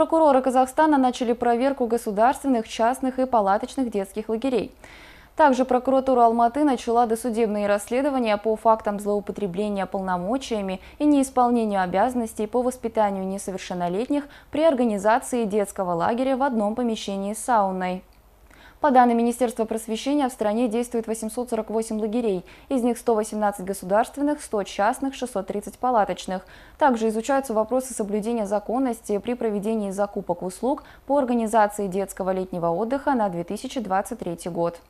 Прокуроры Казахстана начали проверку государственных, частных и палаточных детских лагерей. Также прокуратура Алматы начала досудебные расследования по фактам злоупотребления полномочиями и неисполнению обязанностей по воспитанию несовершеннолетних при организации детского лагеря в одном помещении с сауной. По данным Министерства просвещения, в стране действует 848 лагерей, из них 118 государственных, 100 частных, 630 палаточных. Также изучаются вопросы соблюдения законности при проведении закупок услуг по организации детского летнего отдыха на 2023 год.